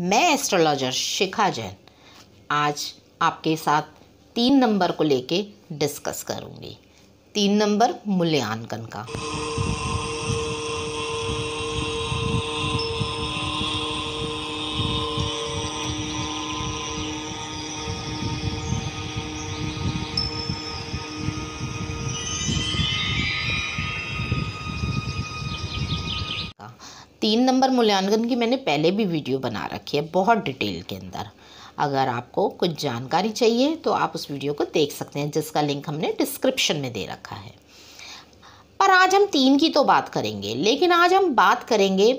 मैं एस्ट्रोलॉजर शिखा जैन आज आपके साथ तीन नंबर को लेके डिस्कस करूँगी तीन नंबर मूल्यांकन का तीन नंबर मूल्यांकन की मैंने पहले भी वीडियो बना रखी है बहुत डिटेल के अंदर अगर आपको कुछ जानकारी चाहिए तो आप उस वीडियो को देख सकते हैं जिसका लिंक हमने डिस्क्रिप्शन में दे रखा है पर आज हम तीन की तो बात करेंगे लेकिन आज हम बात करेंगे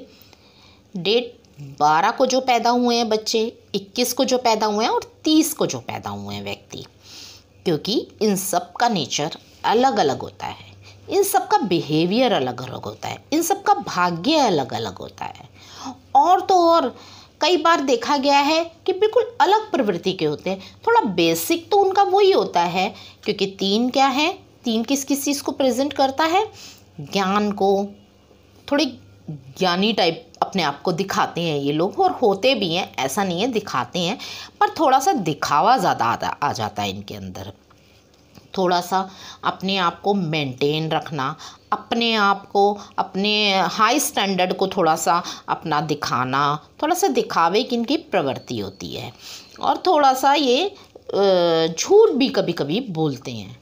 डेट बारह को जो पैदा हुए हैं बच्चे इक्कीस को जो पैदा हुए हैं और तीस को जो पैदा हुए हैं व्यक्ति क्योंकि इन सब का नेचर अलग अलग होता है इन सब का बिहेवियर अलग अलग होता है इन सब का भाग्य अलग अलग होता है और तो और कई बार देखा गया है कि बिल्कुल अलग प्रवृत्ति के होते हैं थोड़ा बेसिक तो उनका वही होता है क्योंकि तीन क्या है तीन किस किस चीज़ को प्रेजेंट करता है ज्ञान को थोड़ी ज्ञानी टाइप अपने आप को दिखाते हैं ये लोग और होते भी हैं ऐसा नहीं है दिखाते हैं पर थोड़ा सा दिखावा ज़्यादा आ जाता है इनके अंदर थोड़ा सा अपने आप को मेंटेन रखना अपने आप को अपने हाई स्टैंडर्ड को थोड़ा सा अपना दिखाना थोड़ा सा दिखावे की इनकी प्रवृत्ति होती है और थोड़ा सा ये झूठ भी कभी कभी बोलते हैं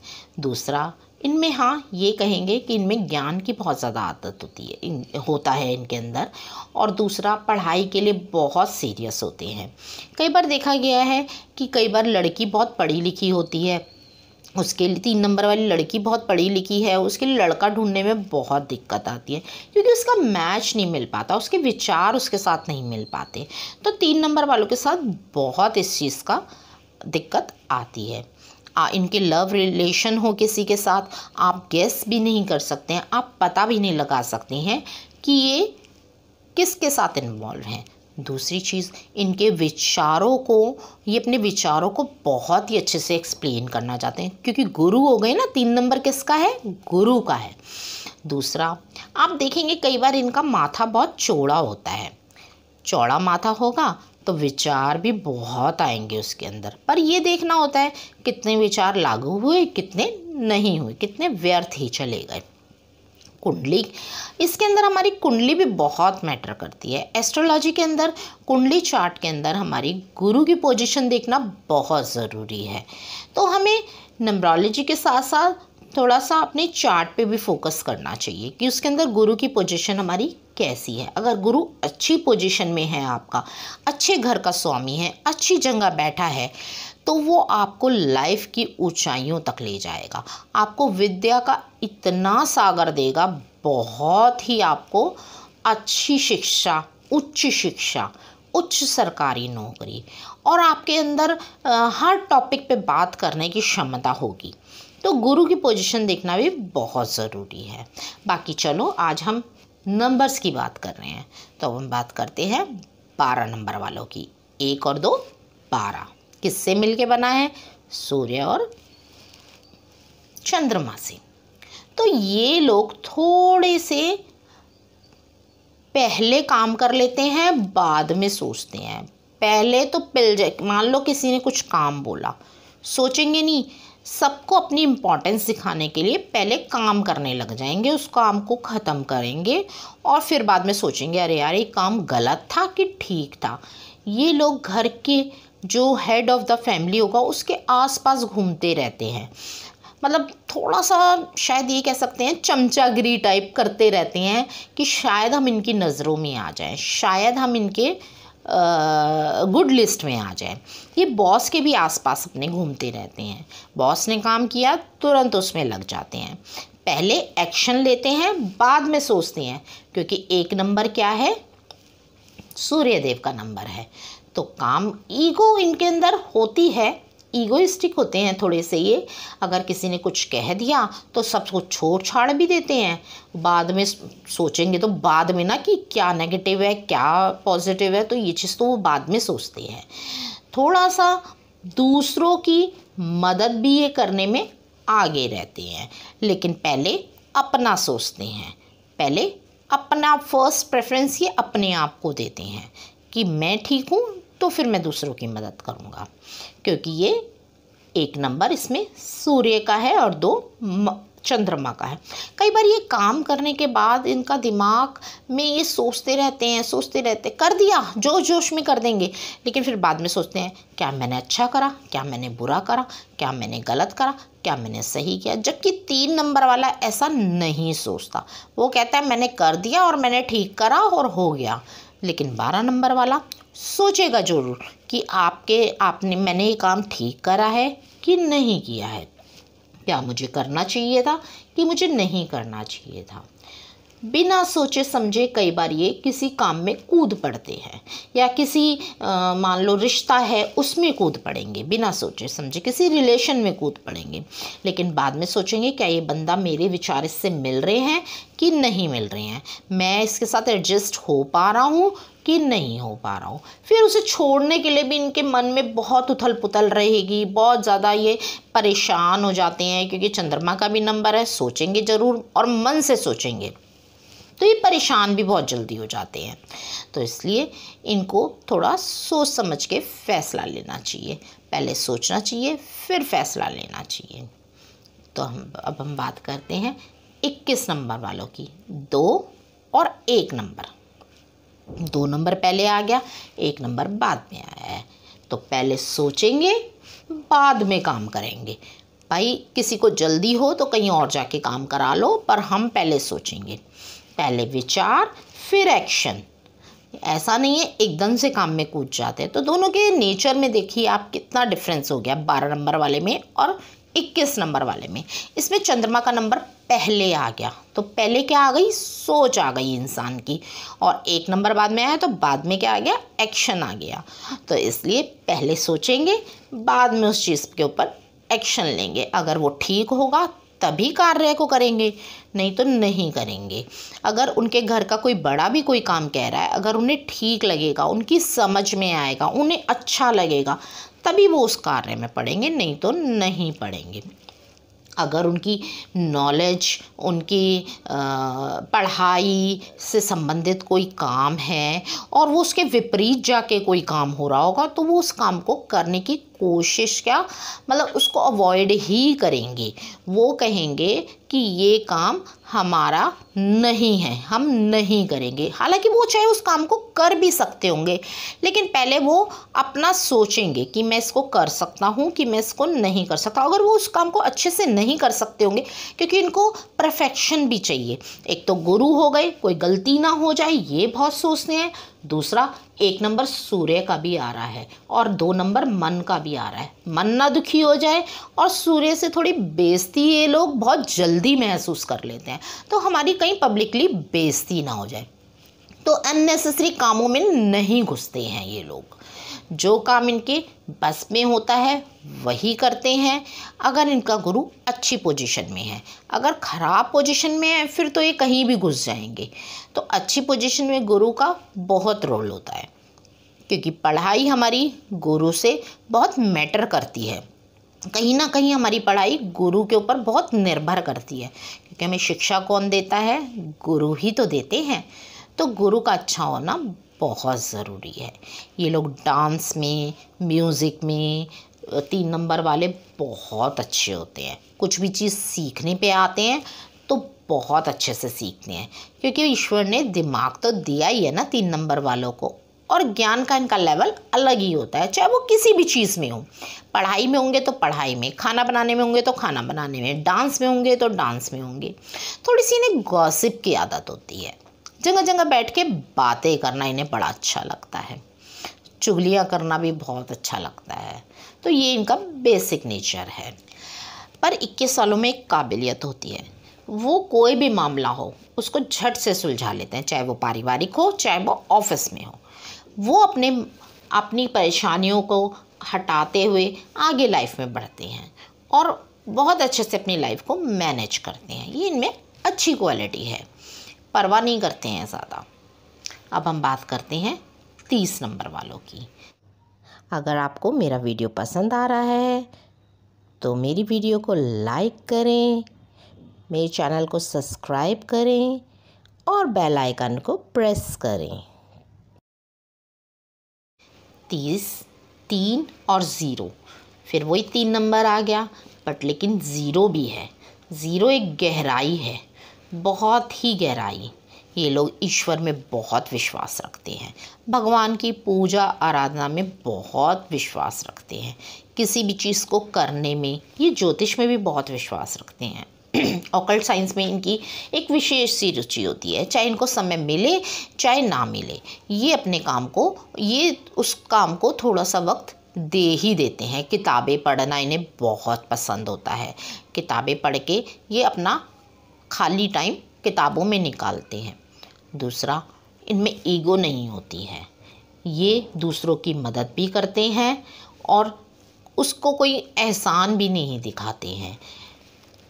दूसरा इनमें हाँ ये कहेंगे कि इनमें ज्ञान की बहुत ज़्यादा आदत होती है इन होता है इनके अंदर और दूसरा पढ़ाई के लिए बहुत सीरियस होते हैं कई बार देखा गया है कि कई बार लड़की बहुत पढ़ी लिखी होती है उसके लिए तीन नंबर वाली लड़की बहुत पढ़ी लिखी है उसके लिए लड़का ढूंढने में बहुत दिक्कत आती है क्योंकि उसका मैच नहीं मिल पाता उसके विचार उसके साथ नहीं मिल पाते तो तीन नंबर वालों के साथ बहुत इस चीज़ का दिक्कत आती है आ, इनके लव रिलेशन हो किसी के साथ आप गेस भी नहीं कर सकते हैं आप पता भी नहीं लगा सकते हैं कि ये किसके साथ इन्वॉल्व हैं दूसरी चीज़ इनके विचारों को ये अपने विचारों को बहुत ही अच्छे से एक्सप्लेन करना चाहते हैं क्योंकि गुरु हो गए ना तीन नंबर किसका है गुरु का है दूसरा आप देखेंगे कई बार इनका माथा बहुत चौड़ा होता है चौड़ा माथा होगा तो विचार भी बहुत आएंगे उसके अंदर पर ये देखना होता है कितने विचार लागू हुए कितने नहीं हुए कितने व्यर्थ ही चले गए कुंडली इसके अंदर हमारी कुंडली भी बहुत मैटर करती है एस्ट्रोलॉजी के अंदर कुंडली चार्ट के अंदर हमारी गुरु की पोजीशन देखना बहुत ज़रूरी है तो हमें नम्ब्रोलॉजी के साथ साथ थोड़ा सा अपने चार्ट पे भी फोकस करना चाहिए कि उसके अंदर गुरु की पोजीशन हमारी कैसी है अगर गुरु अच्छी पोजीशन में है आपका अच्छे घर का स्वामी है अच्छी जगह बैठा है तो वो आपको लाइफ की ऊंचाइयों तक ले जाएगा आपको विद्या का इतना सागर देगा बहुत ही आपको अच्छी शिक्षा उच्च शिक्षा उच्च सरकारी नौकरी और आपके अंदर हर टॉपिक पे बात करने की क्षमता होगी तो गुरु की पोजीशन देखना भी बहुत ज़रूरी है बाकी चलो आज हम नंबर्स की बात कर रहे हैं तो हम बात करते हैं बारह नंबर वालों की एक और दो बारह किससे मिलके बना है सूर्य और चंद्रमा से तो ये लोग थोड़े से पहले काम कर लेते हैं बाद में सोचते हैं पहले तो पिल जाए मान लो किसी ने कुछ काम बोला सोचेंगे नहीं सबको अपनी इम्पोर्टेंस दिखाने के लिए पहले काम करने लग जाएंगे उस काम को ख़त्म करेंगे और फिर बाद में सोचेंगे अरे यार ये काम गलत था कि ठीक था ये लोग घर के जो हेड ऑफ़ द फैमिली होगा उसके आसपास घूमते रहते हैं मतलब थोड़ा सा शायद ये कह सकते हैं चमचागिरी टाइप करते रहते हैं कि शायद हम इनकी नज़रों में आ जाएं शायद हम इनके गुड लिस्ट में आ जाए ये बॉस के भी आसपास अपने घूमते रहते हैं बॉस ने काम किया तुरंत उसमें लग जाते हैं पहले एक्शन लेते हैं बाद में सोचते हैं क्योंकि एक नंबर क्या है सूर्यदेव का नंबर है तो काम ईगो इनके अंदर होती है ईगोइस्टिक होते हैं थोड़े से ये अगर किसी ने कुछ कह दिया तो सबको छोड़ छाड़ भी देते हैं बाद में सोचेंगे तो बाद में ना कि क्या नेगेटिव है क्या पॉजिटिव है तो ये चीज़ तो वो बाद में सोचते हैं थोड़ा सा दूसरों की मदद भी ये करने में आगे रहते हैं लेकिन पहले अपना सोचते हैं पहले अपना फर्स्ट प्रेफरेंस ये अपने आप को देते हैं कि मैं ठीक हूँ तो फिर मैं दूसरों की मदद करूँगा क्योंकि ये एक नंबर इसमें सूर्य का है और दो चंद्रमा का है कई बार ये काम करने के बाद इनका दिमाग में ये सोचते रहते हैं सोचते रहते कर दिया जोश जोश में कर देंगे लेकिन फिर बाद में सोचते हैं क्या मैंने अच्छा करा क्या मैंने बुरा करा क्या मैंने गलत करा क्या मैंने सही किया जबकि तीन नंबर वाला ऐसा नहीं सोचता वो कहता है मैंने कर दिया और मैंने ठीक करा और हो गया लेकिन बारह नंबर वाला सोचेगा ज़रूर कि आपके आपने मैंने ये काम ठीक करा है कि नहीं किया है क्या मुझे करना चाहिए था कि मुझे नहीं करना चाहिए था बिना सोचे समझे कई बार ये किसी काम में कूद पड़ते हैं या किसी मान लो रिश्ता है उसमें कूद पड़ेंगे बिना सोचे समझे किसी रिलेशन में कूद पड़ेंगे लेकिन बाद में सोचेंगे क्या ये बंदा मेरे विचार इससे मिल रहे हैं कि नहीं मिल रहे हैं मैं इसके साथ एडजस्ट हो पा रहा हूँ कि नहीं हो पा रहा हूँ फिर उसे छोड़ने के लिए भी इनके मन में बहुत उथल पुथल रहेगी बहुत ज़्यादा ये परेशान हो जाते हैं क्योंकि चंद्रमा का भी नंबर है सोचेंगे ज़रूर और मन से सोचेंगे तो ये परेशान भी बहुत जल्दी हो जाते हैं तो इसलिए इनको थोड़ा सोच समझ के फ़ैसला लेना चाहिए पहले सोचना चाहिए फिर फैसला लेना चाहिए तो हम अब हम बात करते हैं इक्कीस नंबर वालों की दो और एक नंबर दो नंबर पहले आ गया एक नंबर बाद में आया है तो पहले सोचेंगे बाद में काम करेंगे भाई किसी को जल्दी हो तो कहीं और जाके काम करा लो पर हम पहले सोचेंगे पहले विचार फिर एक्शन ऐसा नहीं है एकदम से काम में कूद जाते हैं तो दोनों के नेचर में देखिए आप कितना डिफरेंस हो गया बारह नंबर वाले में और इक्कीस नंबर वाले में इसमें चंद्रमा का नंबर पहले आ गया तो पहले क्या आ गई सोच आ गई इंसान की और एक नंबर बाद में आया तो बाद में क्या आ गया एक्शन आ गया तो इसलिए पहले सोचेंगे बाद में उस चीज़ के ऊपर एक्शन लेंगे अगर वो ठीक होगा तभी कार्य को करेंगे नहीं तो नहीं करेंगे अगर उनके घर का कोई बड़ा भी कोई काम कह रहा है अगर उन्हें ठीक लगेगा उनकी समझ में आएगा उन्हें अच्छा लगेगा तभी वो उस कार्य में पढ़ेंगे नहीं तो नहीं पढ़ेंगे अगर उनकी नॉलेज उनकी पढ़ाई से संबंधित कोई काम है और वो उसके विपरीत जाके कोई काम हो रहा होगा तो वो उस काम को करने की कोशिश क्या मतलब उसको अवॉइड ही करेंगे वो कहेंगे कि ये काम हमारा नहीं है हम नहीं करेंगे हालांकि वो चाहे उस काम को कर भी सकते होंगे लेकिन पहले वो अपना सोचेंगे कि मैं इसको कर सकता हूँ कि मैं इसको नहीं कर सकता अगर वो उस काम को अच्छे से नहीं कर सकते होंगे क्योंकि इनको परफेक्शन भी चाहिए एक तो गुरु हो गए कोई गलती ना हो जाए ये बहुत सोचते हैं दूसरा एक नंबर सूर्य का भी आ रहा है और दो नंबर मन का भी आ रहा है मन ना दुखी हो जाए और सूर्य से थोड़ी बेइज्जती ये लोग बहुत जल्दी महसूस कर लेते हैं तो हमारी कहीं पब्लिकली बेइज्जती ना हो जाए तो अननेसेसरी कामों में नहीं घुसते हैं ये लोग जो काम इनके बस में होता है वही करते हैं अगर इनका गुरु अच्छी पोजीशन में है अगर ख़राब पोजीशन में है फिर तो ये कहीं भी घुस जाएंगे तो अच्छी पोजीशन में गुरु का बहुत रोल होता है क्योंकि पढ़ाई हमारी गुरु से बहुत मैटर करती है कहीं ना कहीं हमारी पढ़ाई गुरु के ऊपर बहुत निर्भर करती है क्योंकि हमें शिक्षा कौन देता है गुरु ही तो देते हैं तो गुरु का अच्छा होना बहुत ज़रूरी है ये लोग डांस में म्यूज़िक में तीन नंबर वाले बहुत अच्छे होते हैं कुछ भी चीज़ सीखने पे आते हैं तो बहुत अच्छे से सीखते हैं क्योंकि ईश्वर ने दिमाग तो दिया ही है ना तीन नंबर वालों को और ज्ञान का इनका लेवल अलग ही होता है चाहे वो किसी भी चीज़ में हो पढ़ाई में होंगे तो पढ़ाई में खाना बनाने में होंगे तो खाना बनाने में डांस में होंगे तो डांस में होंगे थोड़ी सी इन्हें गॉसिप की आदत होती है जगह जगह बैठ के बातें करना इन्हें बड़ा अच्छा लगता है चुगलियाँ करना भी बहुत अच्छा लगता है तो ये इनका बेसिक नेचर है पर 21 सालों में एक काबिलियत होती है वो कोई भी मामला हो उसको झट से सुलझा लेते हैं चाहे वो पारिवारिक हो चाहे वो ऑफिस में हो वो अपने अपनी परेशानियों को हटाते हुए आगे लाइफ में बढ़ते हैं और बहुत अच्छे से अपनी लाइफ को मैनेज करते हैं ये इनमें अच्छी क्वालिटी है परवाह नहीं करते हैं ज़्यादा अब हम बात करते हैं तीस नंबर वालों की अगर आपको मेरा वीडियो पसंद आ रहा है तो मेरी वीडियो को लाइक करें मेरे चैनल को सब्सक्राइब करें और बेल आइकन को प्रेस करें तीस तीन और ज़ीरो फिर वही तीन नंबर आ गया बट लेकिन ज़ीरो भी है ज़ीरो एक गहराई है बहुत ही गहराई ये लोग ईश्वर में बहुत विश्वास रखते हैं भगवान की पूजा आराधना में बहुत विश्वास रखते हैं किसी भी चीज़ को करने में ये ज्योतिष में भी बहुत विश्वास रखते हैं ओकल्ट साइंस में इनकी एक विशेष सी रुचि होती है चाहे इनको समय मिले चाहे ना मिले ये अपने काम को ये उस काम को थोड़ा सा वक्त दे ही देते हैं किताबें पढ़ना इन्हें बहुत पसंद होता है किताबें पढ़ के ये अपना खाली टाइम किताबों में निकालते हैं दूसरा इनमें ईगो नहीं होती है ये दूसरों की मदद भी करते हैं और उसको कोई एहसान भी नहीं दिखाते हैं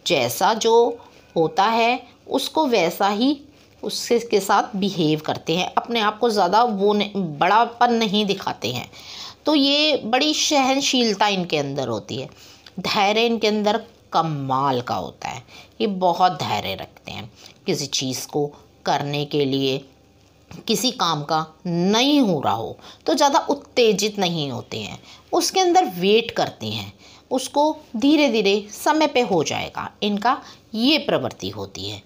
जैसा जो होता है उसको वैसा ही उससे के साथ बिहेव करते हैं अपने आप को ज़्यादा वो बड़ापन नहीं दिखाते हैं तो ये बड़ी सहनशीलता इनके अंदर होती है धैर्य इनके अंदर कमाल का होता है ये बहुत धैर्य रखते हैं किसी चीज़ को करने के लिए किसी काम का नहीं हो रहा हो तो ज़्यादा उत्तेजित नहीं होते हैं उसके अंदर वेट करते हैं उसको धीरे धीरे समय पे हो जाएगा इनका ये प्रवृत्ति होती है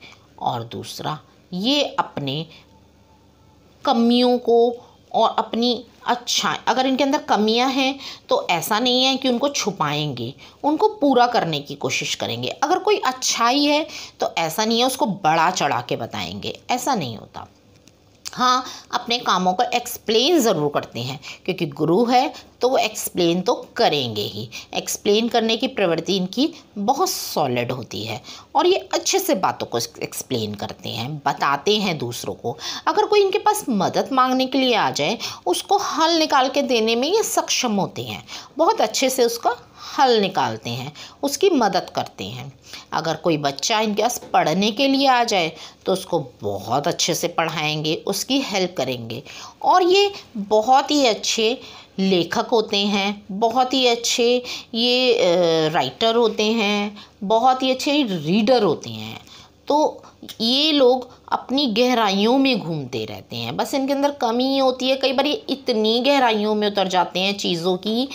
और दूसरा ये अपने कमियों को और अपनी अच्छा अगर इनके अंदर कमियां हैं तो ऐसा नहीं है कि उनको छुपाएंगे उनको पूरा करने की कोशिश करेंगे अगर कोई अच्छाई है तो ऐसा नहीं है उसको बड़ा चढ़ा के बताएंगे ऐसा नहीं होता हाँ अपने कामों को एक्सप्लेन ज़रूर करते हैं क्योंकि गुरु है तो वो एक्सप्लेन तो करेंगे ही एक्सप्लेन करने की प्रवृत्ति इनकी बहुत सॉलिड होती है और ये अच्छे से बातों को एक्सप्लेन करते हैं बताते हैं दूसरों को अगर कोई इनके पास मदद मांगने के लिए आ जाए उसको हल निकाल के देने में ये सक्षम होते हैं बहुत अच्छे से उसका हल निकालते हैं उसकी मदद करते हैं अगर कोई बच्चा इनके पास पढ़ने के लिए आ जाए तो उसको बहुत अच्छे से पढ़ाएंगे उसकी हेल्प करेंगे और ये बहुत ही अच्छे लेखक होते हैं बहुत ही अच्छे ये राइटर होते हैं बहुत ही अच्छे रीडर होते हैं तो ये लोग अपनी गहराइयों में घूमते रहते हैं बस इनके अंदर कमी होती है कई बार ये इतनी गहराइयों में उतर जाते हैं चीज़ों की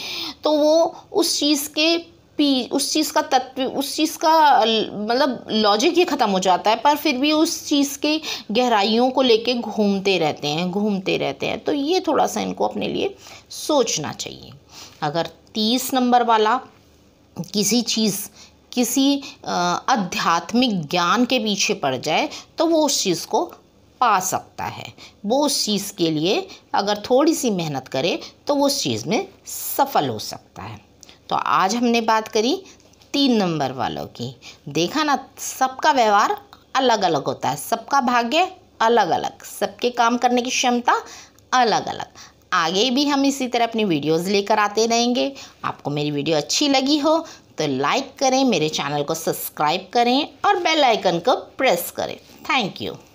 तो वो उस चीज़ के पी उस चीज़ का तत्व उस चीज़ का मतलब लॉजिक ही ख़त्म हो जाता है पर फिर भी उस चीज़ के गहराइयों को लेके घूमते रहते हैं घूमते रहते हैं तो ये थोड़ा सा इनको अपने लिए सोचना चाहिए अगर तीस नंबर वाला किसी चीज़ किसी आध्यात्मिक ज्ञान के पीछे पड़ जाए तो वो उस चीज़ को पा सकता है वो उस चीज़ के लिए अगर थोड़ी सी मेहनत करे तो वो उस चीज़ में सफल हो सकता है तो आज हमने बात करी तीन नंबर वालों की देखा ना सबका व्यवहार अलग अलग होता है सबका भाग्य अलग अलग सबके काम करने की क्षमता अलग अलग आगे भी हम इसी तरह अपनी वीडियोस लेकर आते रहेंगे आपको मेरी वीडियो अच्छी लगी हो तो लाइक करें मेरे चैनल को सब्सक्राइब करें और बेल आइकन को प्रेस करें थैंक यू